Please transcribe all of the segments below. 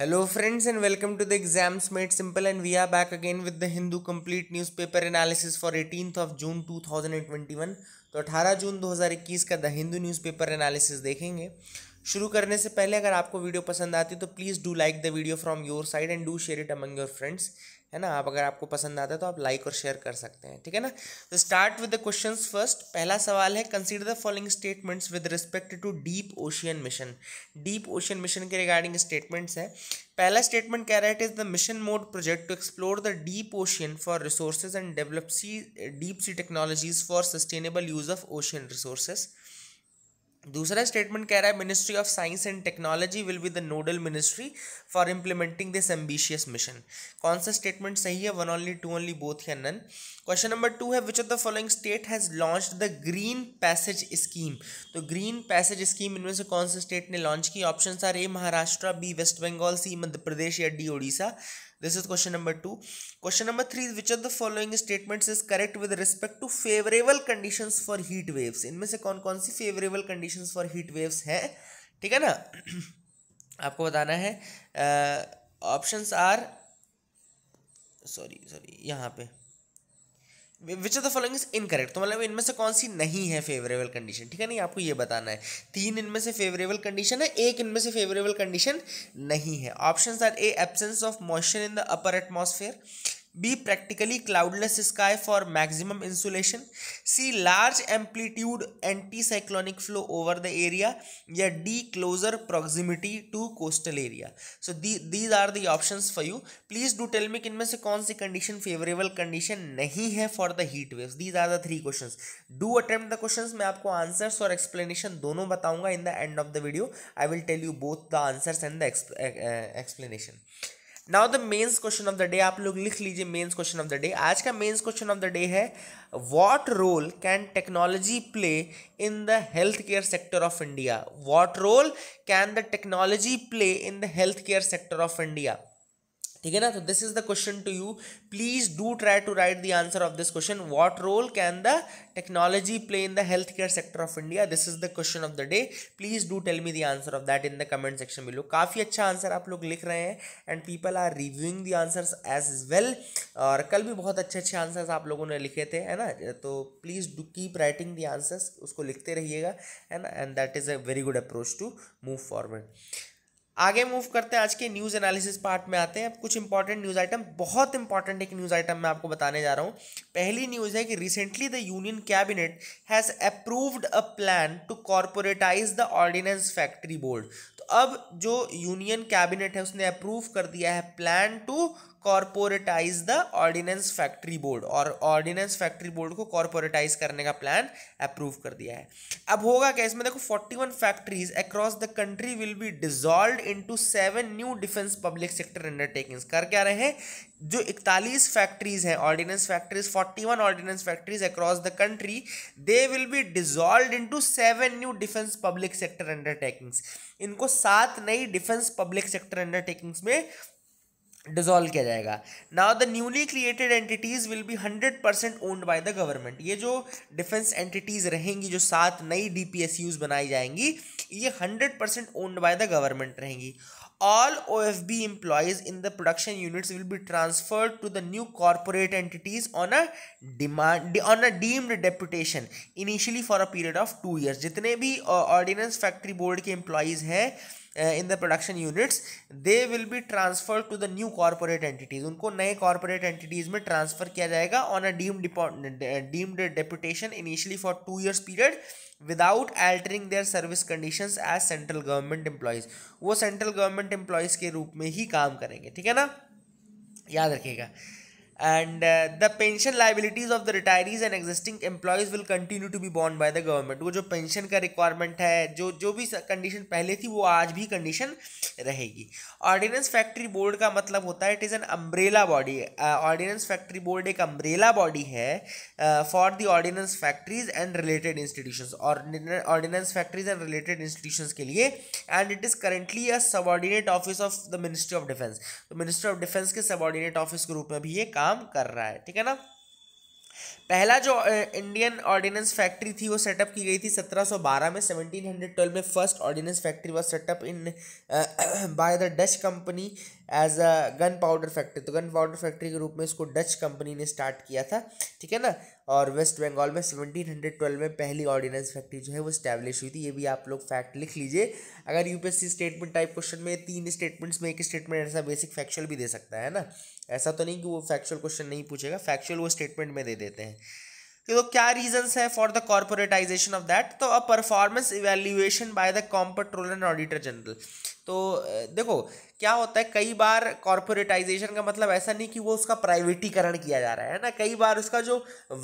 Hello friends and welcome to the exams made simple and we are back again with the Hindu complete newspaper analysis for eighteenth of June two thousand and twenty one तो अठारह जून दो हज़ार इक्कीस का the Hindu newspaper analysis देखेंगे शुरू करने से पहले अगर आपको वीडियो पसंद आती है तो please do like the video from your side and do share it among your friends है ना आप अगर आपको पसंद आता है तो आप लाइक और शेयर कर सकते हैं ठीक है ना तो start with the question first पहला सवाल है consider the following statements with respect to deep ocean mission deep ocean mission के रिगार्डिंग स्टेटमेंट्स है पहला स्टेटमेंट कह रहा है it is the mission mode project to explore the deep ocean for resources and develop sea deep sea technologies for sustainable use of ocean resources दूसरा statement कह रहा है ministry of science and technology will be the nodal ministry for implementing this ambitious mission कौन सा statement सही है one only two only both या none question number two है which of the following state has launch the green passage scheme तो green passage scheme इनमें से कौन से स्टेट ने लॉन्च की option are A Maharashtra B west Bengal C Madhya Pradesh या D Odisha this is question number two question number three which of the following statements is correct with respect to favourable condition for heat waves इनमें से कौन कौन सी favourable condition for heat waves हैं ठीक है ना आपको बताना है ऑप्शंस आर सॉरी सॉरी यहाँ पे which of the following is incorrect तो मतलब इनमें से कौन सी नहीं है फेवरेबल कंडीशन ठीक है नहीं आपको ये बताना है तीन इनमें से फेवरेबल कंडीशन है एक इनमें से फेवरेबल कंडीशन नहीं है option are a absence of moisture in the upper atmosphere B. Practically cloudless sky for maximum insulation. C. Large amplitude anticyclonic flow over the area. Yeah, D. Closer proximity to coastal area. So the, these are the options for you. Please do tell me इनमें से कौन सी condition favorable condition नहीं है for the heat waves. These are the three questions. Do attempt the questions. मैं आपको answers और explanation दोनों बताऊंगा in the end of the video. I will tell you both the answers and the explanation. Now the mains question of the day आप लोग लिख लीजिए mains question of the day आज का mains question of the day है what role can technology play in the health care sector of India what role can the technology play in the health care sector of India ठीक है ना तो this is the question to you please do try to write the answer of this question what role can the technology play in the health care sector of India this is the question of the day please do tell me the answer of that in the comment section below काफ़ी अच्छा answer आप लोग लिख रहे हैं and people are reviewing the answers as well और कल भी बहुत अच्छे अच्छे आंसर्स आप लोगों ने लिखे थे है ना तो please do keep writing the answers उसको लिखते रहिएगा है ना and that is a very good approach to move forward आगे मूव करते हैं आज के न्यूज़ एनालिसिस पार्ट में आते हैं अब कुछ इंपॉर्टेंट न्यूज़ आइटम बहुत इंपॉर्टेंट एक न्यूज़ आइटम मैं आपको बताने जा रहा हूँ पहली न्यूज़ है कि recently the union cabinet has approved a plan to corporatise the ordnance factory board तो अब जो यूनियन कैबिनेट है उसने अप्रूव कर दिया है plan to corporatise the ordnance factory board और ऑर्डिनेंस फैक्ट्री बोर्ड को कॉरपोरेटाइज करने का प्लान अप्रूव कर दिया है अब होगा क्या इसमें देखो 41 factories across the country will be dissolve into seven new defence public sector undertakings कर क्या रहे हैं जो इकतालीस फैक्ट्रीज हैं ordnance factories 41 ordnance factories across the country they will be dissolve into seven new defence public sector undertakings इनको सात नई डिफेंस पब्लिक सेक्टर अंडरटेकिंग्स में डिजोल्व किया जाएगा now the newly created entities will be hundred percent owned by the government ये जो defence entities रहेंगी जो सात नई डी पी एस यूज़ बनाई जाएंगी ये hundred percent owned by the government रहेंगी all O F B employees in the production units will be transferred to the new corporate entities on a demand on a deemed deputation initially for a period of two years जितने भी ordnance factory board के employees हैं in the production units they will be transferred to the new corporate entities उनको नए corporate entities में transfer किया जाएगा on a deemed deemed deputation initially for two years period without altering their service condition as central government employees वो central government employees के रूप में ही काम करेंगे ठीक है ना याद रखिएगा and uh, the pension liabilities of the retirees and existing employees will continue to be borne by the government वो जो pension का requirement है जो जो भी condition पहले थी वो आज भी condition रहेगी ordinance factory board का मतलब होता है it is an umbrella body uh, ordinance factory board एक umbrella body है uh, for the ordinance factories and related institutions और ordinance factories and related institutions के लिए and it is currently a subordinate office of the ministry of defence तो ministry of defence के subordinate office के रूप में भी ये काम काम कर रहा है ठीक है ना पहला जो इंडियन ऑर्डिनेंस फैक्ट्री थी वो सेटअप की गई थी 1712 में 1712 में first ordnance factory was set up in by the Dutch company as a gun powder factory तो गन पाउडर फैक्ट्री के रूप में इसको डच कंपनी ने स्टार्ट किया था ठीक है ना और वेस्ट बंगाल में 1712 में पहली ऑर्डिनेंस फैक्ट्री जो है वो स्टैब्लिश हुई थी ये भी आप लोग फैक्ट लिख लीजिए अगर यूपीएससी स्टेटमेंट टाइप क्वेश्चन में तीन स्टेटमेंट्स में एक स्टेटमेंट ऐसा बेसिक फैक्चुअल भी दे सकता है ना ऐसा तो नहीं कि वो फैक्चुअल क्वेश्चन नहीं पूछेगा फैक्चुअल वो स्टेटमेंट में दे देते हैं तो क्या रीजंस है for the corporatisation of that तो a performance evaluation by the comptroller and auditor general तो देखो क्या होता है कई बार कॉर्पोरेटाइजेशन का मतलब ऐसा नहीं कि वो उसका प्राइवेटीकरण किया जा रहा है ना कई बार उसका जो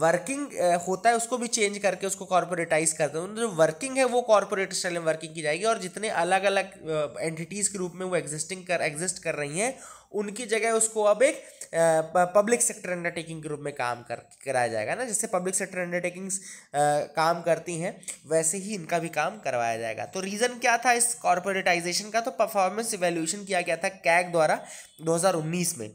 वर्किंग होता है उसको भी चेंज करके उसको कॉर्पोरेटाइज करते हैं जो वर्किंग है वो कॉर्पोरेट स्टाइल में वर्किंग की जाएगी और जितने अलग अलग एंटिटीज़ के रूप में वो एग्जिस्टिंग कर एग्जिस्ट कर रही हैं उनकी जगह उसको अब एक पब्लिक सेक्टर अंडरटेकिंग के रूप में काम कर कराया जाएगा ना जैसे पब्लिक सेक्टर अंडरटेकिंग्स काम करती हैं वैसे ही इनका भी काम करवाया जाएगा तो रीज़न क्या था इस कॉरपोरेटाइजेशन का तो परफॉर्मेंस इवेल्यूशन किया गया था कैग द्वारा 2019 में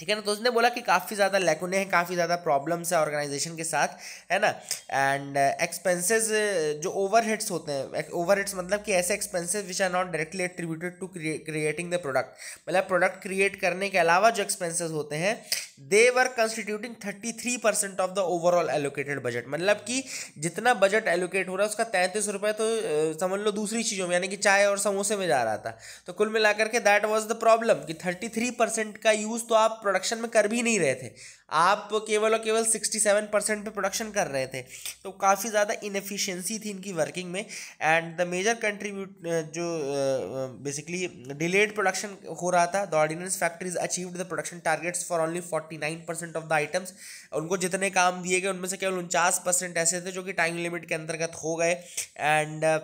ठीक है ना तो उसने बोला कि काफ़ी ज़्यादा लैकुने हैं काफ़ी ज़्यादा प्रॉब्लम्स है ऑर्गेनाइजेशन के साथ है ना एंड एक्सपेंसेस uh, uh, जो ओवरहेड्स होते हैं ओवरहेड्स मतलब कि ऐसे expenses which are not directly attributed to creating the product मतलब प्रोडक्ट क्रिएट करने के अलावा जो एक्सपेंसेस होते हैं they were constituting thirty three percent of the overall allocated budget मतलब कि जितना बजट एलोकेट हो रहा है उसका तैंतीस रुपये तो uh, समझ लो दूसरी चीज़ों में यानी कि चाय और समोसे में जा रहा था तो कुल मिलाकर के दैट वॉज द प्रॉब्लम कि थर्टी थ्री परसेंट का यूज़ तो आप प्रोडक्शन में कर भी नहीं रहे थे आप केवल और केवल सिक्सटी सेवन परसेंट पर प्रोडक्शन कर रहे थे तो काफ़ी ज़्यादा इनफिशेंसी थी इनकी वर्किंग में एंड द मेजर कंट्रीब्यूट जो बेसिकली डिलेड प्रोडक्शन हो रहा था the ordnance factories achieved the production targets for only forty nine percent of the items उनको जितने काम दिए गए उनमें से केवल उनचास परसेंट ऐसे थे जो कि टाइम लिमिट के अंतर्गत हो गए and uh,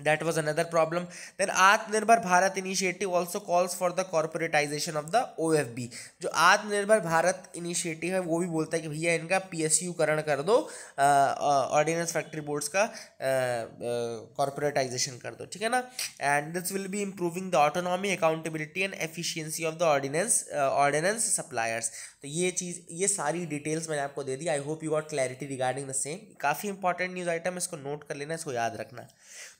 That was another problem. Then Atmanirbhar Bharat initiative also calls for the corporatization of the OFB. जो आत्मनिर्भर भारत इनिशिएटिव है वो भी बोलता है कि भैया इनका यू करण कर दो ऑर्डिनेंस फैक्ट्री बोर्ड्स का कॉरपोरेटाइजेशन कर दो ठीक है ना and this will be improving the autonomy accountability and efficiency of the ordnance ordnance suppliers तो ये चीज़ ये सारी डिटेल्स मैंने आपको दे दी I hope you got clarity regarding the same काफ़ी इंपॉर्टेंट न्यूज़ आइटम इसको नोट कर लेना इसको याद रखना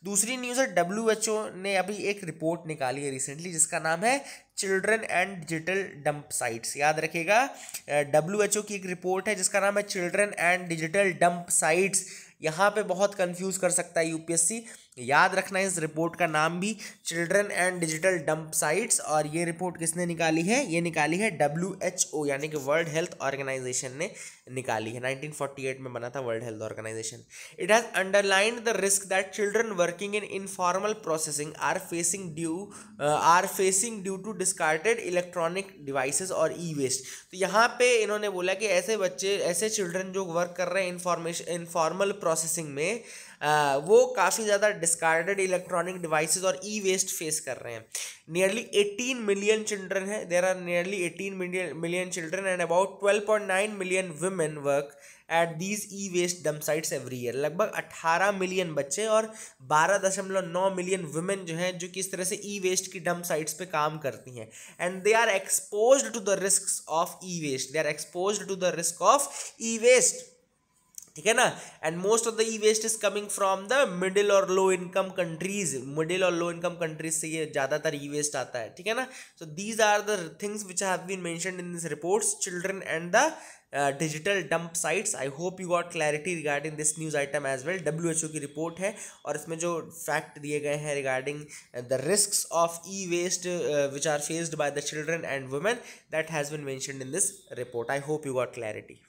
दूसरी न्यूज़ है डब्ल्यू ने अभी एक रिपोर्ट निकाली है रिसेंटली जिसका नाम है children and digital dump sites याद रखेगा डब्ल्यू की एक रिपोर्ट है जिसका नाम है children and digital dump sites यहाँ पे बहुत कंफ्यूज कर सकता है यूपीएससी याद रखना इस रिपोर्ट का नाम भी children and digital dump sites और ये रिपोर्ट किसने निकाली है ये निकाली है डब्ल्यू एच ओ यानी कि वर्ल्ड हेल्थ ऑर्गेनाइजेशन ने निकाली है 1948 में बना था world health organisation it has underlined the risk that children working in informal processing are facing due are facing due to discarded electronic devices और ई वेस्ट तो यहाँ पे इन्होंने बोला कि ऐसे बच्चे ऐसे चिल्ड्रन जो वर्क कर रहे हैं इनफॉर्मेश इनफॉर्मल प्रोसेसिंग में वो काफ़ी ज़्यादा डिस्कार्डेड इलेक्ट्रॉनिक डिवाइसेस और ई वेस्ट फेस कर रहे हैं नियरली 18 मिलियन चिल्ड्रन है there are nearly 18 million million children and about 12.9 million women work at these e waste dump sites every year लगभग 18 मिलियन बच्चे और 12.9 मिलियन वुमेन जो हैं जो कि इस तरह से ई वेस्ट की डम साइट्स पे काम करती हैं and they are expose to the risk of e waste they are expose to the risk of e waste ठीक है ना and most of the e waste is coming from the middle और low income countries middle और low income countries से ये ज़्यादातर ई waste आता है ठीक है ना so these are the things which have been mentioned in this reports children and the digital dump sites I hope you got clarity regarding this news item as well W H O की report है और इसमें जो fact दिए गए हैं regarding the risk of e waste which are faced by the children and women that has been mention in this report I hope you got clarity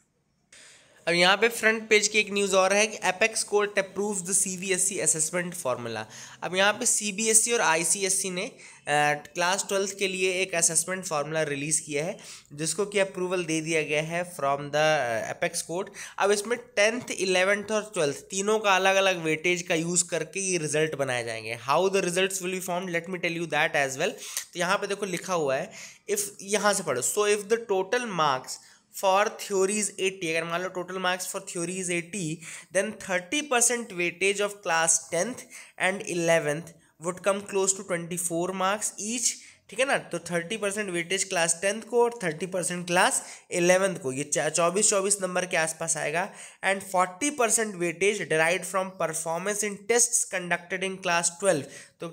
अब यहाँ पे फ्रंट पेज की एक न्यूज़ और है कि apex court approve the C B S C assessment formula अब यहाँ पे सी बी एस सी और आई सी एस सी ने क्लास ट्वेल्थ के लिए एक असेसमेंट फार्मूला रिलीज़ किया है जिसको कि अप्रूवल दे दिया गया है फ्रॉम द एपेक्स कोर्ट अब इसमें टेंथ इलेवेंथ और ट्वेल्थ तीनों का अलग अलग वेटेज का यूज़ करके ये रिजल्ट बनाए जाएंगे how the result will be form let me tell you that as well तो यहाँ पर देखो लिखा हुआ है इफ़ यहाँ से पढ़ो so if the total marks for theories eighty अगर मान लो total marks for theories eighty then thirty percent weightage of class tenth and eleventh would come close to twenty four marks each ठीक है ना तो thirty percent weightage class tenth को और thirty percent class eleventh को ये चौबीस चौबीस नंबर के आसपास आएगा and forty percent weightage derived from performance in test conducted in class twelve तो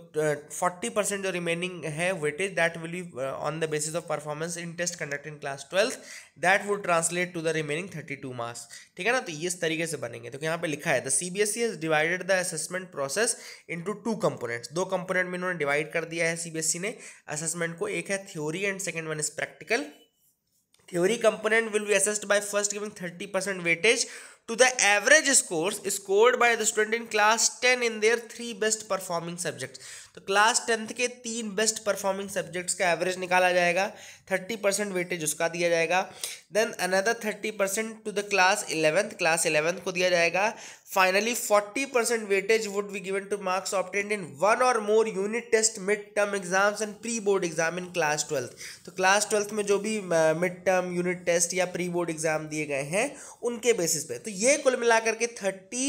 फोर्टी परसेंट जो रिमेनिंग है weightage that will be on the basis of performance in test conducted in class twelfth that would translate to the remaining thirty two marks ठीक है ना तो इस तरीके से बनेंगे तो यहाँ पे लिखा है the C B S E has divided the assessment process into two components दो कम्पोनेंट में इन्होंने डिवाइड कर दिया है सी बी एस ई ने असेसमेंट को एक है theory and second one is practical theory component will be assessed by first giving thirty percent weightage to the average score scored by the student in class ten in their three best performing subjects तो class tenth के तीन best performing subjects का average निकाला जाएगा thirty percent weightage उसका दिया जाएगा then another thirty percent to the class eleventh class eleventh को दिया जाएगा finally forty percent weightage would be given to marks obtained in one or more unit test mid term exams and pre board exam in class twelfth तो class twelfth में जो भी mid term unit test या pre board exam दिए गए हैं उनके basis पे तो ये कुल मिलाकर के thirty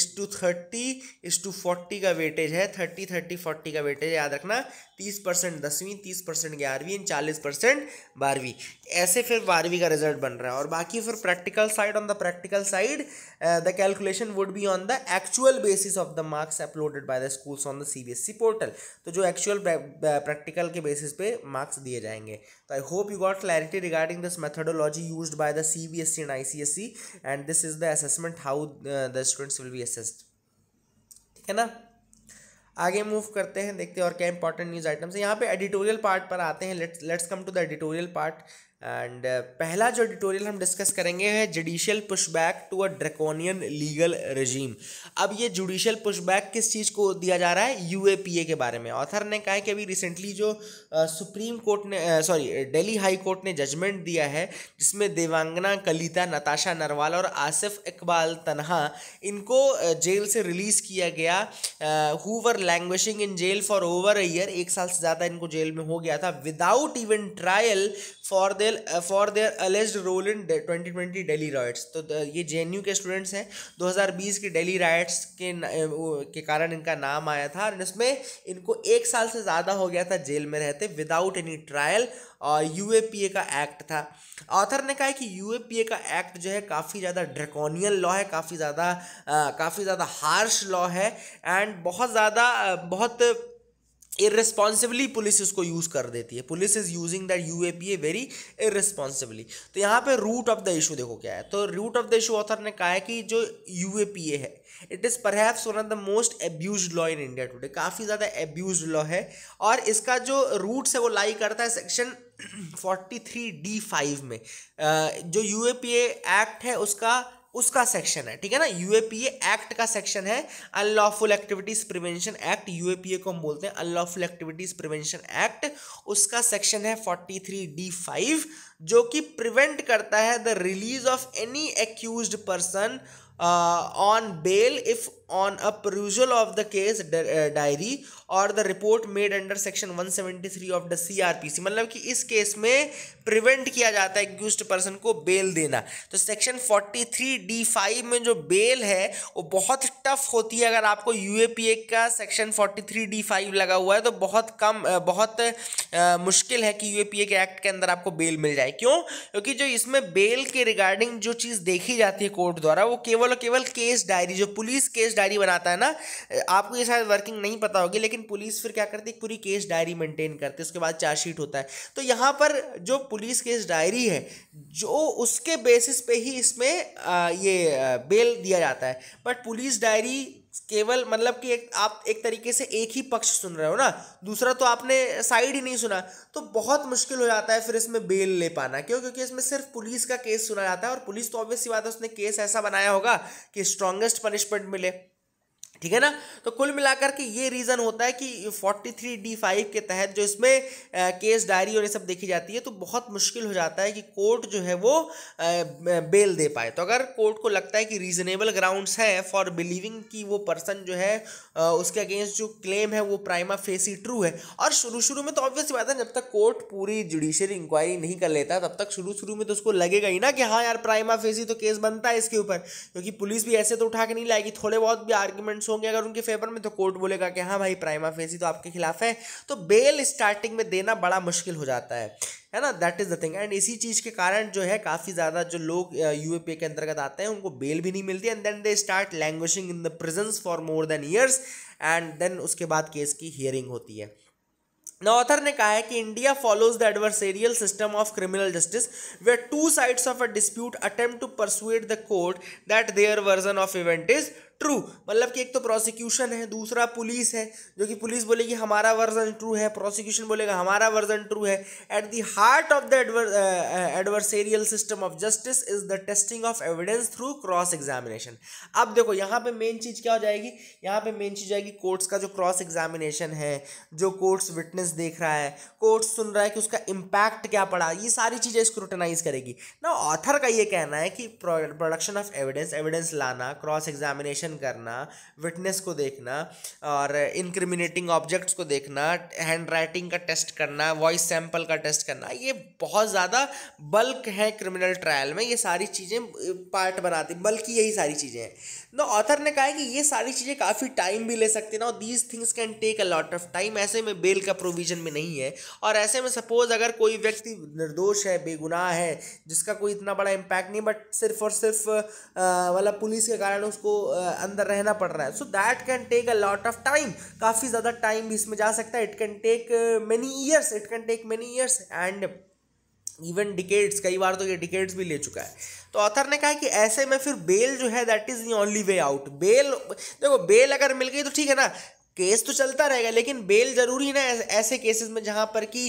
is to thirty is to forty का वेटेज है थर्टी थर्टी फोर्टी फोर्टी का वेटेज याद रखना तीस परसेंट दसवीं तीस परसेंट ग्यारहवीं एंड चालीस परसेंट बारहवीं ऐसे फिर बारहवीं का रिजल्ट बन रहा है और बाकी फिर practical side on the practical side the calculation would be on the actual basis of the marks uploaded by the schools on the C portal तो जो एक्चुअल प्रैक्टिकल uh, के बेसिस पे मार्क्स दिए जाएंगे तो I hope you got clarity regarding this methodology used by the CBSC e and ICSC e, and this is the assessment how uh, the students will be assessed ठीक है ना आगे move करते हैं देखते हैं और क्या इंपॉर्टेंट न्यूज़ आइटम्स यहाँ पे एडिटोरियल पार्ट पर आते हैं let's let's come to the editorial part and uh, पहला जो ट्यूटोरियल हम डिस्कस करेंगे है judicial pushback to a draconian legal regime अब ये जुडिशियल पुशबैक किस चीज़ को दिया जा रहा है यूएपीए के बारे में ऑथर ने कहा है कि अभी रिसेंटली जो सुप्रीम uh, कोर्ट ने सॉरी दिल्ली हाई कोर्ट ने जजमेंट दिया है जिसमें देवांगना कलिता नताशा नरवाल और आसिफ इकबाल तनहा इनको uh, जेल से रिलीज़ किया गया who were languishing in jail for over a year एक साल से ज़्यादा इनको जेल में हो गया था without even trial for there for their alleged role in twenty twenty Delhi riots तो ये जे के स्टूडेंट्स हैं 2020 की डेली राइट्स के न, के कारण इनका नाम आया था और इसमें इनको एक साल से ज़्यादा हो गया था जेल में रहते विदाउट एनी ट्रायल और यू का एक्ट था ऑथर ने कहा कि यू का एक्ट जो है काफ़ी ज़्यादा ड्रेकोनियल लॉ है काफ़ी ज़्यादा काफ़ी ज़्यादा हार्श लॉ है एंड बहुत ज़्यादा बहुत इरेस्पॉन्सिबली पुलिस इसको यूज़ कर देती है police is using that U A P A very irresponsibly तो यहाँ पे रूट ऑफ द इशू देखो क्या है तो root of the issue author ने कहा है कि जो यू ए पी ए है it is perhaps one of the most abuse law in India today काफ़ी ज़्यादा एब्यूज लॉ है और इसका जो रूट्स है वो लाई करता है section forty three D five में जो U A P A act है उसका उसका सेक्शन है ठीक है ना यूएपीए एक्ट का सेक्शन है unlawful activities prevention act UAPA को हम बोलते हैं अनलॉफुल एक्टिविटीज प्रिवेंशन एक्ट उसका सेक्शन है 43 डी फाइव जो कि प्रिवेंट करता है the release of any accused person on bail if on a perusal of the case diary और the report made under section 173 of the CrPC मतलब कि इस केस में प्रिवेंट किया जाता है एक्यूज पर्सन को बेल देना तो सेक्शन 43 डी फाइव में जो बेल है वो बहुत टफ होती है अगर आपको यूएपीए का सेक्शन 43 डी फाइव लगा हुआ है तो बहुत कम uh, बहुत आ, uh, मुश्किल है कि यूएपीए के एक्ट के अंदर आपको बेल मिल जाए क्यों क्योंकि जो इसमें बेल के रिगार्डिंग जो चीज़ देखी जाती है कोर्ट द्वारा वो केवल और केवल केस डायरी जो पुलिस केस डायरी बनाता है ना आपको ये शायद वर्किंग नहीं पता होगी लेकिन पुलिस फिर क्या करती है पूरी केस डायरी मेंटेन करती है उसके बाद चार्जशीट होता है तो यहाँ पर जो पुलिस केस डायरी है जो उसके बेसिस पे ही इसमें ये बेल दिया जाता है बट पुलिस डायरी केवल मतलब कि एक आप एक तरीके से एक ही पक्ष सुन रहे हो ना दूसरा तो आपने साइड ही नहीं सुना तो बहुत मुश्किल हो जाता है फिर इसमें बेल ले पाना क्यों क्योंकि इसमें सिर्फ पुलिस का केस सुना जाता है और पुलिस तो ऑब्वियसली बात है उसने केस ऐसा बनाया होगा कि स्ट्रॉन्गेस्ट पनिशमेंट मिले ठीक है ना तो कुल मिलाकर के ये रीज़न होता है कि थ्री डी फाइव के तहत जो इसमें केस डायरी और ये सब देखी जाती है तो बहुत मुश्किल हो जाता है कि कोर्ट जो है वो बेल दे पाए तो अगर कोर्ट को लगता है कि रीज़नेबल ग्राउंड्स है फॉर बिलीविंग कि वो पर्सन जो है उसके अगेंस्ट जो क्लेम है वो प्राइमा फेसी ट्रू है और शुरू शुरू में तो ऑब्वियस बात है जब तक कोर्ट पूरी जुडिशियल इंक्वायरी नहीं कर लेता तब तक शुरू शुरू में तो उसको लगेगा ही ना कि हाँ यार प्राइमा फेसी तो केस बनता है इसके ऊपर क्योंकि पुलिस भी ऐसे तो उठा के नहीं लाएगी थोड़े बहुत भी आर्ग्यूमेंट्स होंगे अगर उनके फेवर में तो कोर्ट बोलेगा कि हाँ भाई प्राइमा फेसी तो आपके खिलाफ है तो बेल स्टार्टिंग में देना बड़ा मुश्किल हो जाता है है ना that is the thing and इसी चीज़ के कारण जो है काफ़ी ज़्यादा जो लोग यू uh, के अंतर्गत आते हैं उनको बेल भी नहीं मिलती and then they start languishing in the prisons for more than years and then उसके बाद केस की हियरिंग होती है ना ऑथर ने कहा है कि India follows the adversarial system of criminal justice where two sides of a dispute attempt to persuade the court that their version of event is true मतलब कि एक तो प्रोसिक्यूशन है दूसरा पुलिस है जो कि पुलिस बोलेगी हमारा वर्जन ट्रू है प्रोसिक्यूशन बोलेगा हमारा वर्जन ट्रू है at the heart of the adversarial system of justice is the testing of evidence through cross examination अब देखो यहाँ पे मेन चीज़ क्या हो जाएगी यहाँ पे मेन चीज़ आएगी कोर्ट्स का जो क्रॉस एग्जामिनेशन है जो कोर्ट्स विटनेस देख रहा है कोर्ट्स सुन रहा है कि उसका इम्पैक्ट क्या पड़ा ये सारी चीज़ें स्क्रूटनाइज करेगी ना ऑथर का ये कहना है कि प्रोडक्शन ऑफ एविडेंस एविडेंस लाना क्रॉस एग्जामिनेशन ऑब्जर्वेशन करना विटनेस को देखना और इनक्रिमिनेटिंग ऑब्जेक्ट्स को देखना हैंड राइटिंग का टेस्ट करना वॉइस सैंपल का टेस्ट करना ये बहुत ज़्यादा बल्क है क्रिमिनल ट्रायल में ये सारी चीज़ें पार्ट बनाती बल्कि यही सारी चीज़ें हैं ना ऑथर ने कहा है कि ये सारी चीज़ें काफ़ी टाइम भी ले सकती है ना और these things can take a lot of time ऐसे में बेल का प्रोविज़न में नहीं है और ऐसे में सपोज़ अगर कोई व्यक्ति निर्दोष है बेगुनाह है जिसका कोई इतना बड़ा इम्पैक्ट नहीं बट सिर्फ और सिर्फ मतलब पुलिस के कारण उसको आ, अंदर रहना पड़ रहा है so that can take a lot of time काफ़ी ज़्यादा टाइम भी इसमें जा सकता है it can take many years it can take many years and even decades कई बार तो ये डिकेट्स भी ले चुका है तो ऑथर ने कहा कि ऐसे में फिर बेल जो है that is the only way out bail देखो बेल अगर मिल गई तो ठीक है ना केस तो चलता रहेगा लेकिन बेल ज़रूरी ना ऐसे केसेस में जहाँ पर कि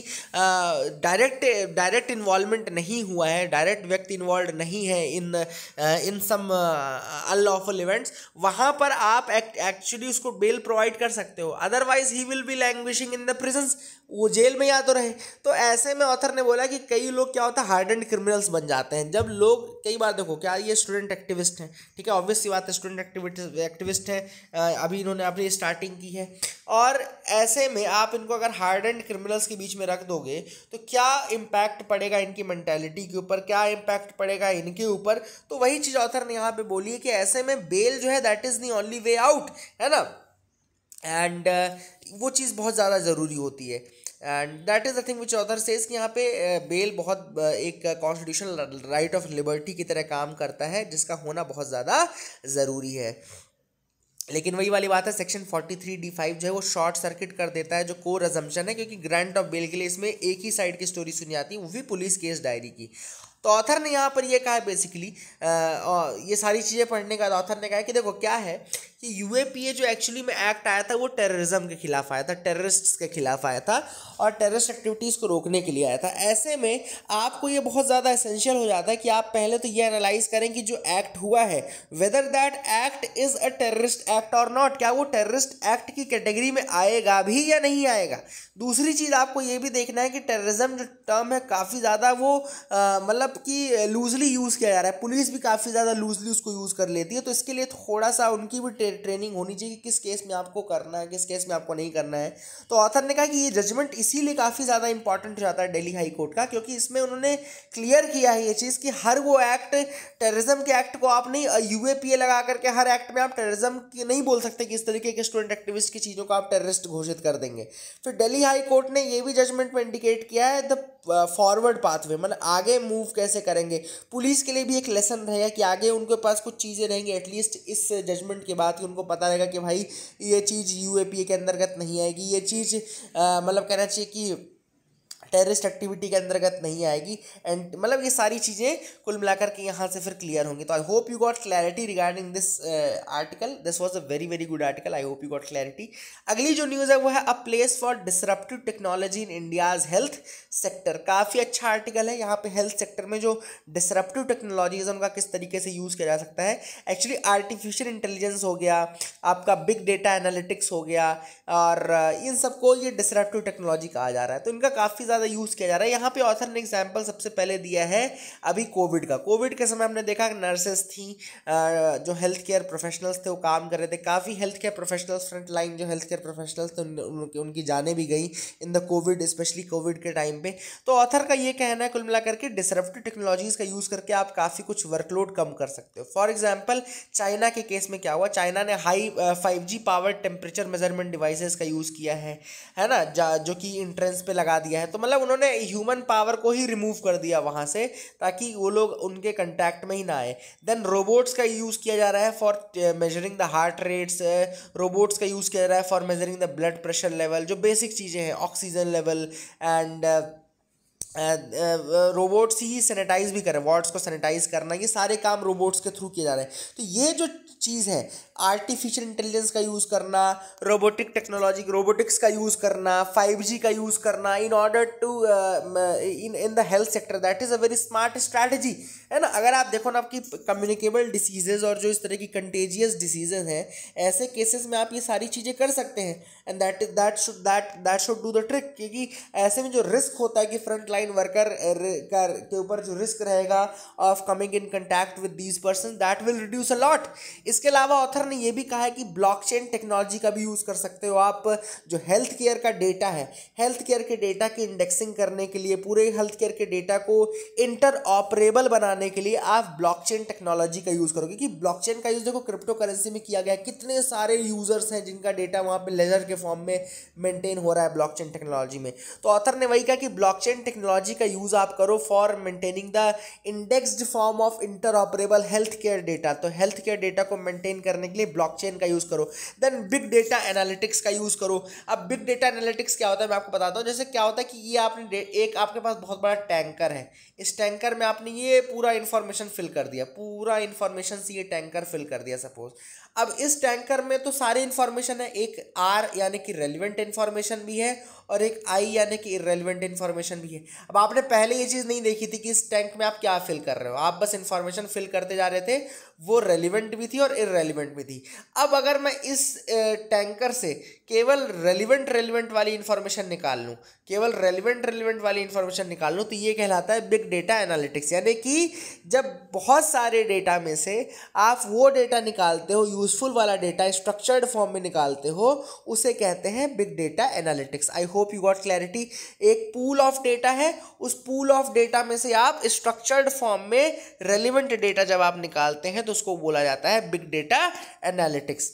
डायरेक्ट डायरेक्ट इन्वॉल्वमेंट नहीं हुआ है डायरेक्ट व्यक्ति इन्वॉल्व नहीं है इन इन सम अनलॉफुल इवेंट्स वहाँ पर आप एक्चुअली उसको बेल प्रोवाइड कर सकते हो otherwise he will be languishing in the prisons वो जेल में या तो रहे तो ऐसे में ऑथर ने बोला कि कई लोग क्या होता है हार्ड एंड क्रिमिनल्स बन जाते हैं जब लोग कई बार देखो क्या ये स्टूडेंट एक्टिविस्ट हैं ठीक है ऑब्वियस सी बात है स्टूडेंट एक्टिविस्ट एक्टिविस्ट हैं अभी इन्होंने अपनी स्टार्टिंग की सकती है और ऐसे में आप इनको अगर हार्ड एंड क्रिमिनल्स के बीच में रख दोगे तो क्या इम्पैक्ट पड़ेगा इनकी मैंटेलिटी के ऊपर क्या इम्पैक्ट पड़ेगा इनके ऊपर तो वही चीज़ ऑथर ने यहाँ पे बोली है कि ऐसे में बेल जो है that is the only way out है ना एंड uh, वो चीज़ बहुत ज़्यादा ज़रूरी होती है and that is the thing which author says कि यहाँ पे बेल uh, बहुत uh, एक कॉन्स्टिट्यूशनल राइट ऑफ लिबर्टी की तरह काम करता है जिसका होना बहुत ज़्यादा ज़रूरी है लेकिन वही वाली बात है सेक्शन 43 डी फाइव जो है वो शॉर्ट सर्किट कर देता है जो को रजम्पन है क्योंकि ग्रांट ऑफ बेल के लिए इसमें एक ही साइड की स्टोरी सुनी आती है वो भी पुलिस केस डायरी की तो ऑथर ने यहाँ पर ये कहा बेसिकली आ, ये सारी चीज़ें पढ़ने का ऑथर ने कहा कि देखो क्या है कि यूएपीए जो एक्चुअली में एक्ट आया था वो टेररिज्म के खिलाफ आया था टेररिस्ट के खिलाफ आया था और टेररिस्ट एक्टिविटीज़ को रोकने के लिए आया था ऐसे में आपको ये बहुत ज़्यादा एसेंशियल हो जाता है कि आप पहले तो ये एनालाइज करें कि जो एक्ट हुआ है whether that act is a terrorist act और नॉट क्या वो टेररिस्ट एक्ट की कैटेगरी में आएगा भी या नहीं आएगा दूसरी चीज़ आपको ये भी देखना है कि टेररिज्म जो टर्म है काफ़ी ज़्यादा वो मतलब कि लूजली यूज़ किया जा रहा है पुलिस भी काफ़ी ज़्यादा लूजली उसको यूज़ कर लेती है तो इसके लिए थोड़ा सा उनकी भी ट्रेनिंग होनी चाहिए कि किस केस में आपको करना है किस केस में आपको नहीं करना है तो ऑथर ने कहा कि ये जजमेंट इसीलिए काफ़ी ज़्यादा इंपॉर्टेंट हो जाता है डेली हाई कोर्ट का क्योंकि इसमें उन्होंने क्लियर किया है ये चीज़ कि हर वो एक्ट टेररिज्म के एक्ट को आप नहीं यू लगा करके हर एक्ट में आप टेररिज्म नहीं बोल सकते कि इस तरीके के स्टूडेंट एक्टिविस्ट की चीज़ों को आप टेररिस्ट घोषित कर देंगे तो डेली हाई कोर्ट ने ये भी जजमेंट में इंडिकेट किया है द फॉरवर्ड पाथवे मतलब आगे मूव कैसे करेंगे पुलिस के लिए भी एक लेसन रहेगा कि आगे उनके पास कुछ चीज़ें रहेंगी एटलीस्ट इस जजमेंट के बाद ताकि उनको पता रहेगा कि भाई ये चीज़ यू के अंतर्गत नहीं आएगी ये चीज़ मतलब कहना चाहिए कि टेररिस्ट एक्टिविटी के अंतर्गत नहीं आएगी एंड मतलब ये सारी चीज़ें कुल मिलाकर के यहाँ से फिर क्लियर होंगी तो I hope you got clarity regarding this article this was a very very good article I hope you got clarity अगली जो न्यूज़ है वो है a place for disruptive technology in India's health sector काफ़ी अच्छा article है यहाँ पे हेल्थ सेक्टर में जो डिसरप्टिव टेक्नोलॉजीज है उनका किस तरीके से यूज़ किया जा सकता है एक्चुअली आर्टिफिशियल इंटेलिजेंस हो गया आपका बिग डेटा एनालिटिक्स हो गया और uh, इन सबको ये डिसरप्टिव टेक्नोलॉजी कहा जा रहा है तो इनका काफ़ी ज़्यादा ज़्यादा यूज़ किया जा रहा है यहाँ पे ऑथर ने एग्जाम्पल सबसे पहले दिया है अभी कोविड का कोविड के समय हमने देखा नर्सेस थी जो हेल्थ केयर प्रोफेशनल्स थे वो काम कर रहे थे काफ़ी health care professionals front line जो हेल्थ केयर प्रोफेशनल्स थे उन, उनकी जाने भी गई in the COVID specially COVID के टाइम पर तो ऑथर का ये कहना है कुल मिलाकर के डिसरप्टिव टेक्नोलॉजीज़ का यूज़ करके आप काफ़ी कुछ वर्कलोड कम कर सकते हो फॉर एग्जाम्पल चाइना के केस में क्या हुआ चाइना ने high five G power temperature measurement devices का यूज़ किया है है ना जो कि इंट्रेंस पे लगा दिया है तो मतलब मतलब उन्होंने ह्यूमन पावर को ही रिमूव कर दिया वहाँ से ताकि वो लोग उनके कंटैक्ट में ही ना आए देन रोबोट्स का यूज़ किया जा रहा है for measuring the heart rates robots का यूज़ किया जा रहा है for measuring the blood pressure level जो बेसिक चीज़ें हैं oxygen level and uh, robots ही सैनिटाइज भी करें वार्ड्स को सैनिटाइज करना ये सारे काम रोबोट्स के थ्रू किए जा रहे हैं तो ये जो चीज़ है आर्टिफिशियल इंटेलिजेंस का यूज़ करना रोबोटिक टेक्नोलॉजी रोबोटिक्स का यूज़ करना फाइव जी का यूज़ करना in order to in in the health sector that is a very smart strategy है ना अगर आप देखो ना आपकी कम्युनिकेबल डिसीजेज और जो इस तरह की कंटेजियस डिसीजेज हैं ऐसे केसेस में आप ये सारी चीज़ें कर सकते हैं and that that should that that should do the trick क्योंकि ऐसे में जो रिस्क होता है कि फ्रंट लाइन फ्रंटलाइन वर्कर का के ऊपर जो रिस्क रहेगा of coming in contact with these person that will reduce a lot इसके अलावा ऑथर ने ये भी कहा है कि ब्लॉकचेन टेक्नोलॉजी का भी यूज़ कर सकते हो आप जो हेल्थ केयर का डेटा है हेल्थ केयर के डेटा की इंडेक्सिंग करने के लिए पूरे हेल्थ केयर के डेटा को इंटर ऑपरेबल बनाने के लिए आप ब्लॉकचेन टेक्नोलॉजी का यूज़ करोगे कि ब्लॉकचेन का यूज़ देखो क्रिप्टो करेंसी में किया गया कितने सारे यूज़र्स हैं जिनका डेटा वहाँ पर लेजर के फॉर्म में मेंटेन हो रहा है ब्लॉकचेन टेक्नोलॉजी में तो ऑथर ने वही कहा कि ब्लॉकचेन टेक्नोलॉजी टेक्नोलॉजी का यूज़ आप करो for maintaining the indexed form of interoperable health care data तो हेल्थ केयर डेटा को मेंटेन करने के लिए ब्लॉकचेन का यूज़ करो देन बिग डेटा एनालिटिक्स का यूज़ करो अब बिग डेटा एनालिटिक्स क्या होता है मैं आपको बताता हूँ जैसे क्या होता है कि ये आपने एक आपके पास बहुत बड़ा टैंकर है इस टैंकर में आपने ये पूरा इन्फॉर्मेशन फिल कर दिया पूरा इन्फॉर्मेशन से ये टैंकर फिल कर दिया सपोज अब इस टैंकर में तो सारी इन्फॉर्मेशन है एक आर यानी कि रेलिवेंट इन्फॉर्मेशन भी है और एक आई यानी कि इरेलीवेंट इन्फॉर्मेशन भी है अब आपने पहले ये चीज़ नहीं देखी थी कि इस टैंक में आप क्या फिल कर रहे हो आप बस इन्फॉर्मेशन फिल करते जा रहे थे वो रेलिवेंट भी थी और इरेलीवेंट भी थी अब अगर मैं इस टैंकर से केवल रेलिवेंट रेलिवेंट वाली इन्फॉर्मेशन निकाल लूँ केवल रेलिवेंट रेलिवेंट वाली इन्फॉर्मेशन निकाल लूँ तो ये कहलाता है बिग डेटा एनालिटिक्स यानी कि जब बहुत सारे डेटा में से आप वो डेटा निकालते हो यूज़फुल वाला डेटा स्ट्रक्चर्ड फॉर्म में निकालते हो उसे कहते हैं big data analytics I hope you got clarity एक पूल ऑफ डेटा है उस पूल ऑफ डेटा में से आप स्ट्रक्चर्ड फॉर्म में रेलिवेंट डेटा जब आप निकालते हैं तो उसको बोला जाता है बिग डेटा एनालिटिक्स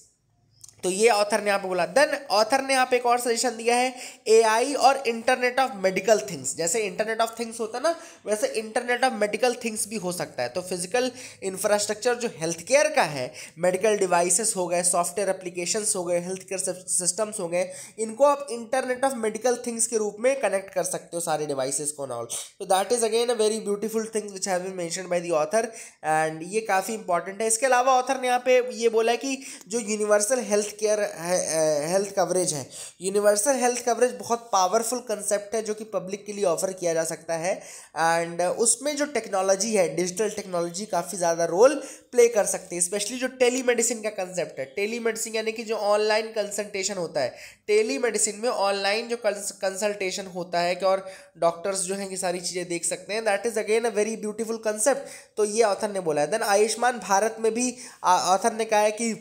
तो ये ऑथर ने यहाँ पे बोला देन ऑथर ने यहाँ पे एक और सजेशन दिया है एआई और इंटरनेट ऑफ मेडिकल थिंग्स जैसे इंटरनेट ऑफ थिंग्स होता है ना वैसे इंटरनेट ऑफ मेडिकल थिंग्स भी हो सकता है तो फिजिकल इंफ्रास्ट्रक्चर जो हेल्थ केयर का है मेडिकल डिवाइसेस हो गए सॉफ्टवेयर अप्लीकेशन हो गए हेल्थ केयर सिस्टम्स हो गए इनको आप इंटरनेट ऑफ मेडिकल थिंग्स के रूप में कनेक्ट कर सकते हो सारे डिवाइसेज को नॉल तो that is again a very beautiful things which have been mention by the author and ये काफ़ी इंपॉर्टेंट है इसके अलावा ऑथर ने यहाँ पे ये बोला है कि जो universal health health care health coverage है यूनिवर्सल हेल्थ कवरेज बहुत पावरफुल कंसेप्ट है जो कि पब्लिक के लिए ऑफर किया जा सकता है एंड उसमें जो टेक्नोलॉजी है डिजिटल टेक्नोलॉजी काफ़ी ज़्यादा रोल प्ले कर सकती है स्पेशली जो टेली मेडिसिन का कंसेप्ट है टेली मेडिसिन यानी कि जो ऑनलाइन कंसल्टेशन होता है टेली मेडिसिन में ऑनलाइन जो कंसल्टेशन होता है कि और डॉक्टर्स जो हैं ये सारी चीज़ें देख सकते हैं that is again a very beautiful concept तो ये ऑथर ने बोला है देन आयुष्मान भारत में भी ऑथर ने कहा है कि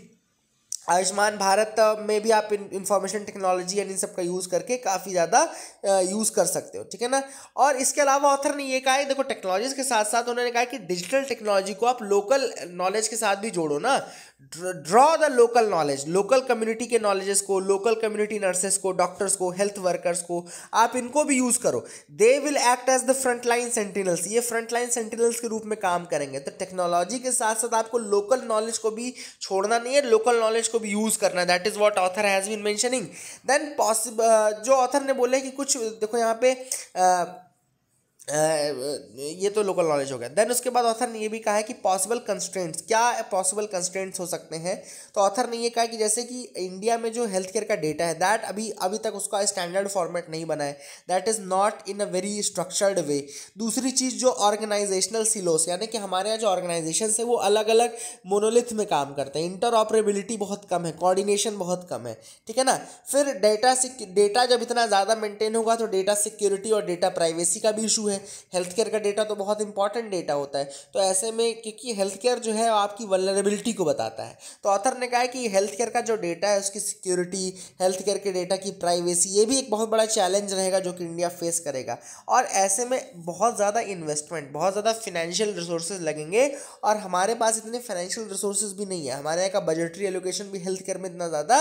आयुष्मान भारत में भी आप इंफॉर्मेशन टेक्नोलॉजी एंड इन सब का यूज़ करके काफ़ी ज़्यादा यूज़ कर सकते हो ठीक है ना और इसके अलावा ऑथर ने ये कहा है देखो टेक्नोलॉजीज़ के साथ साथ उन्होंने कहा कि डिजिटल टेक्नोलॉजी को आप लोकल नॉलेज के साथ भी जोड़ो ना draw the local knowledge local community के नॉलेजेस को लोकल कम्युनिटी नर्सेस को डॉक्टर्स को हेल्थ वर्कर्स को आप इनको भी यूज़ करो they will act as the front line sentinels ये फ्रंट लाइन सेंटिनल्स के रूप में काम करेंगे तो टेक्नोलॉजी के साथ साथ आपको लोकल नॉलेज को भी छोड़ना नहीं है लोकल नॉलेज को उसको भी यूज़ करना that is what author has been mentioning then possible जो ऑथर ने बोले कि कुछ देखो यहाँ पे uh, ये तो लोकल नॉलेज हो गया देन उसके बाद ऑथर ने ये भी कहा है कि पॉसिबल कंस्ट्रेंट्स क्या पॉसिबल कंस्ट्रेंट्स हो सकते हैं तो ऑथर ने ये कहा कि जैसे कि इंडिया में जो हेल्थ केयर का डेटा है दैट अभी अभी तक उसका स्टैंडर्ड फॉर्मेट नहीं बना है that is not in a very structured way दूसरी चीज़ जो ऑर्गेनाइजेशनल सिलोस यानी कि हमारे यहाँ जो ऑर्गेनाइजेशन है वो अलग अलग मोनोलिथ में काम करते हैं इंटर बहुत कम है कोऑर्डिनेशन बहुत कम है ठीक है ना फिर डेटा डेटा जब इतना ज़्यादा मेंटेन होगा तो डेटा सिक्योरिटी और डेटा प्राइवेसी का भी इशू है हैं हेल्थ केयर का डेटा तो बहुत इंपॉर्टेंट डेटा होता है तो ऐसे में क्योंकि हेल्थ केयर जो है आपकी वलरेबिलिटी को बताता है तो ऑथर ने कहा है कि हेल्थ केयर का जो डेटा है उसकी सिक्योरिटी हेल्थ केयर के डेटा की प्राइवेसी ये भी एक बहुत बड़ा चैलेंज रहेगा जो कि इंडिया फेस करेगा और ऐसे में बहुत ज़्यादा इन्वेस्टमेंट बहुत ज़्यादा फिनेंशियल रिसोर्सेज लगेंगे और हमारे पास इतने फाइनेंशियल रिसोर्सेज भी नहीं है हमारे यहाँ का बजटरी एलोकेशन भी हेल्थ केयर में इतना ज़्यादा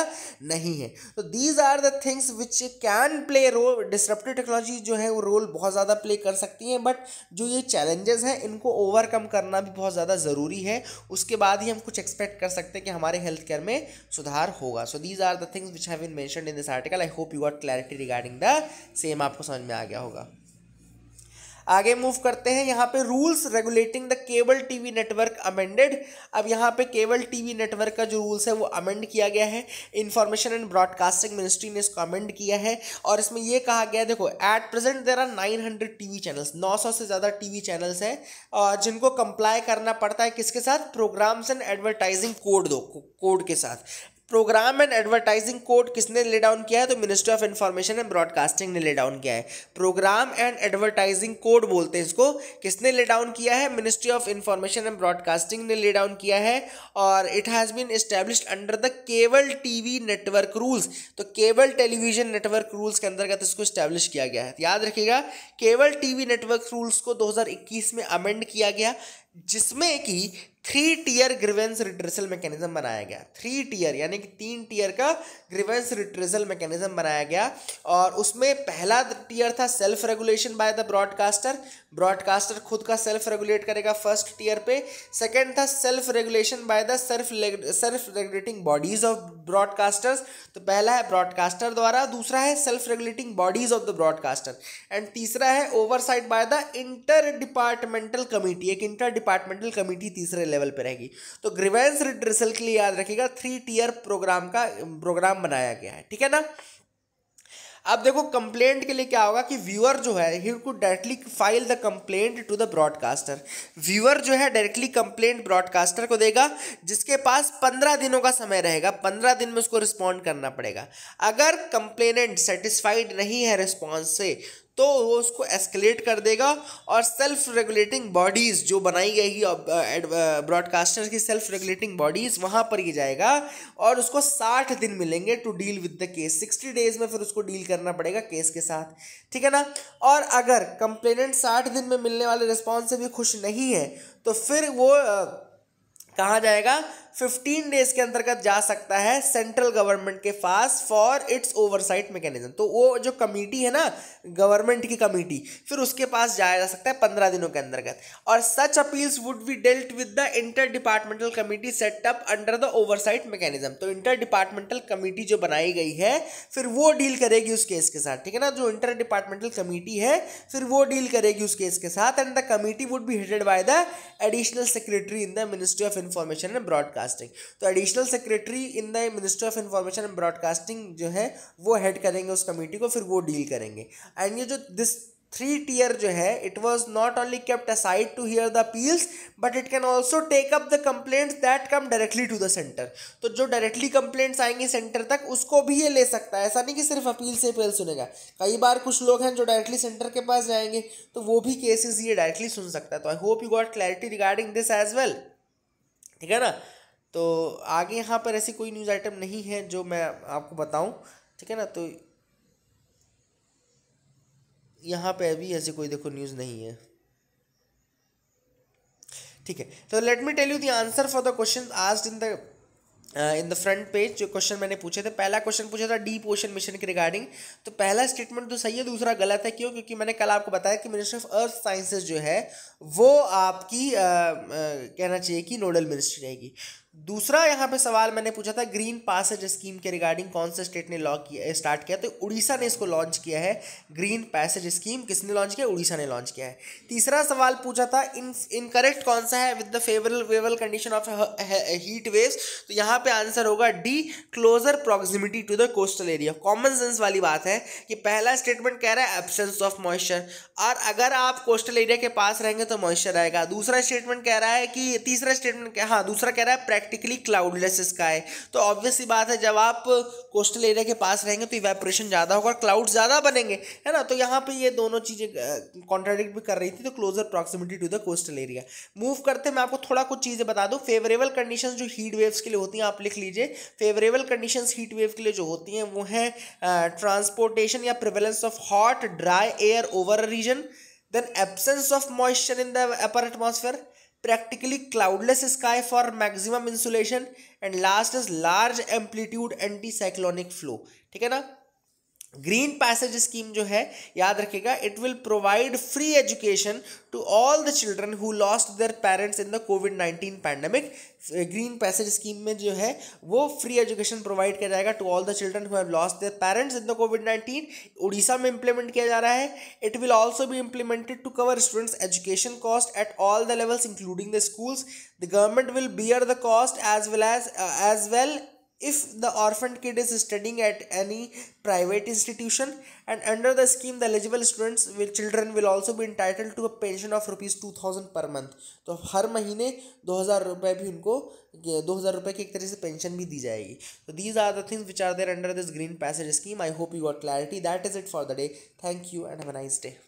नहीं है तो these are the things which can play role disruptive technology जो है वो रोल बहुत ज़्यादा प्ले कर सकते सकती हैं बट जो ये चैलेंजेस हैं इनको ओवरकम करना भी बहुत ज़्यादा ज़रूरी है उसके बाद ही हम कुछ एक्सपेक्ट कर सकते हैं कि हमारे हेल्थ केयर में सुधार होगा so these are the things which have been mention in this article I hope you got clarity regarding the same आपको समझ में आ गया होगा आगे मूव करते हैं यहाँ पे rules regulating the cable TV network amended अब यहाँ पे केबल टीवी नेटवर्क का जो रूल्स है वो अमेंड किया गया है इंफॉर्मेशन एंड ब्रॉडकास्टिंग मिनिस्ट्री ने इसको अमेंड किया है और इसमें यह कहा गया है देखो at present there are nine hundred TV channels नौ सौ से ज़्यादा टी वी चैनल्स हैं और जिनको कंप्लाई करना पड़ता है किसके साथ प्रोग्राम्स एंड एडवर्टाइजिंग कोड दो कोड के साथ प्रोग्राम एंड एडवर्टाइजिंग कोड किसने ले डाउन किया है तो ministry of information and broadcasting ने ले डाउन किया है प्रोग्राम एंड एडवर्टाइजिंग कोड बोलते हैं इसको किसने ले डाउन किया है ministry of information and broadcasting ने ले डाउन किया है और it has been establish under the cable TV network rules तो केबल टेलीविजन नेटवर्क रूल्स के अंतर्गत इसको इस्टेब्लिश किया गया है याद रखिएगा केबल टीवी नेटवर्क रूल्स को 2021 में अमेंड किया गया जिसमें कि three tier grievance redressal mechanism बनाया गया थ्री टीयर यानी कि तीन टीयर का ग्रीवेंस रिट्रेसल मैकेनिज्म बनाया गया और उसमें पहला टीयर था self regulation by the broadcaster broadcaster खुद का सेल्फ रेगुलेट करेगा फर्स्ट टीयर पे सेकेंड था self regulation by the self self regulating bodies of broadcasters तो पहला है ब्रॉडकास्टर द्वारा दूसरा है self regulating bodies of the broadcaster and तीसरा है oversight by the inter departmental committee एक इंटर डिपार्टमेंटल कमेटी तीसरे लेवल पर रहेगी तो ग्रीवेंस रिड्रेसल के लिए याद रखेगा थ्री टीयर प्रोग्राम का प्रोग्राम बनाया गया है ठीक है ना अब देखो कंप्लेंट के लिए क्या होगा कि व्यूअर जो है ही could directly file the complaint to the broadcaster viewer जो है डायरेक्टली कंप्लेंट ब्रॉडकास्टर को देगा जिसके पास पंद्रह दिनों का समय रहेगा पंद्रह दिन में उसको रिस्पॉन्ड करना पड़ेगा अगर कंप्लेनेंट सेटिस्फाइड नहीं है रिस्पॉन्स से तो वो उसको एस्केलेट कर देगा और सेल्फ रेगुलेटिंग बॉडीज़ जो बनाई गई ब्रॉडकास्टर की सेल्फ रेगुलेटिंग बॉडीज़ वहाँ पर ही जाएगा और उसको साठ दिन मिलेंगे to deal with the case sixty days में फिर उसको डील करना पड़ेगा केस के साथ ठीक है ना और अगर कंप्लेनेंट साठ दिन में मिलने वाले रिस्पॉन्स से भी खुश नहीं है तो फिर वो कहा जाएगा फिफ्टीन डेज के अंतर्गत जा सकता है सेंट्रल गवर्नमेंट के पास फॉर इट्स ओवरसाइट मैकेनिज्म तो वो जो कमेटी है ना गवर्नमेंट की कमेटी फिर उसके पास जाया जा सकता है पंद्रह दिनों के अंतर्गत और such appeals would be dealt with the inter departmental committee set up under the oversight mechanism तो इंटर डिपार्टमेंटल कमेटी जो बनाई गई है फिर वो डील करेगी उस केस के साथ ठीक है ना जो इंटर डिपार्टमेंटल कमेटी है फिर वो डील करेगी उस केस के साथ and the committee would be headed by the additional secretary in the ministry of information and broadcast broadcasting तो additional secretary in the ministry of information and broadcasting जो है वो हेड करेंगे उस कमेटी को फिर वो डील करेंगे एंड ये जो दिस थ्री टीयर जो है it was not only kept aside to hear the appeals but it can also take up the complaints that come directly to the centre तो जो डायरेक्टली कंप्लेंट्स आएंगे centre तक उसको भी ये ले सकता है ऐसा नहीं कि सिर्फ अपील से अपील सुनेगा कई बार कुछ लोग हैं जो डायरेक्टली सेंटर के पास जाएंगे तो वो भी केसेस ये डायरेक्टली सुन सकता है तो I hope you got clarity regarding this as well ठीक है ना तो आगे यहाँ पर ऐसी कोई न्यूज़ आइटम नहीं है जो मैं आपको बताऊं ठीक है ना तो यहाँ पे अभी ऐसी कोई देखो न्यूज़ नहीं है ठीक है तो let me tell you the answer for the question asked in the in the front page जो क्वेश्चन मैंने पूछे थे पहला क्वेश्चन पूछा था डीप ओशन मिशन के रिगार्डिंग तो पहला स्टेटमेंट तो सही है दूसरा गलत है क्यों क्योंकि मैंने कल आपको बताया कि मिनिस्ट्री ऑफ अर्थ साइंसेज जो है वो आपकी आ, uh, आ, uh, कहना चाहिए कि नोडल मिनिस्ट्री रहेगी दूसरा यहाँ पे सवाल मैंने पूछा था ग्रीन पासेज स्कीम के रिगार्डिंग कौन से स्टेट ने लॉन्च किया स्टार्ट किया तो उड़ीसा ने इसको लॉन्च किया है ग्रीन पैसेज स्कीम किसने लॉन्च किया उड़ीसा ने लॉन्च किया है तीसरा सवाल पूछा था इन इनकरेक्ट कौन सा है with the favourable favourable condition of heat waves तो यहाँ पे आंसर होगा D closer proximity to the coastal area common sense वाली बात है कि पहला स्टेटमेंट कह रहा है एब्सेंस ऑफ मॉइस्चर और अगर आप कोस्टल एरिया के पास रहेंगे तो मॉइस्चर आएगा दूसरा स्टेटमेंट कह रहा है कि तीसरा स्टेटमेंट हाँ दूसरा कह रहा है प्रैक्टिकली क्लाउडलेस है तो ऑब्वियस ही बात है जब आप कोस्टल एरिया के पास रहेंगे तो इवेपोरेशन ज़्यादा होगा और क्लाउड ज़्यादा बनेंगे है ना तो यहाँ पे ये दोनों चीज़ें कॉन्ट्राडिक्ट भी कर रही थी तो closer proximity to the coastal area move करते मैं आपको थोड़ा कुछ चीज़ें बता दूँ फेवरेबल कंडीशन जो हीट वेव्स के लिए होती हैं आप लिख लीजिए फेवरेबल कंडीशन हीट वेव के लिए जो होती हैं वो हैं ट्रांसपोर्टेशन या prevalence of hot dry air over a region then absence of moisture in the upper atmosphere practically cloudless sky for maximum insulation and last is large amplitude anticyclonic flow ठीक है ना ग्रीन पैसेज स्कीम जो है याद रखेगा it will provide free education to all the children who lost their parents in the COVID nineteen pandemic green passage scheme में जो है वो फ्री एजुकेशन प्रोवाइड किया जाएगा to all the children have lost their parents in the COVID nineteen Orissa में implement किया जा रहा है इट विल ऑल्सो भी implemented to cover students education cost at all the levels including the schools the government will bear the cost as well as as well if the orphaned kid is studying at any private institution and under the scheme the eligible students will children will also be entitled to a pension of rupees two thousand per month. So, तो हर महीने दो हज़ार रुपये भी उनको दो हज़ार रुपये की एक तरह से पेंशन भी दी जाएगी तो these are the things which are there under this green passage scheme I hope you got clarity that is it for the day thank you and have a nice day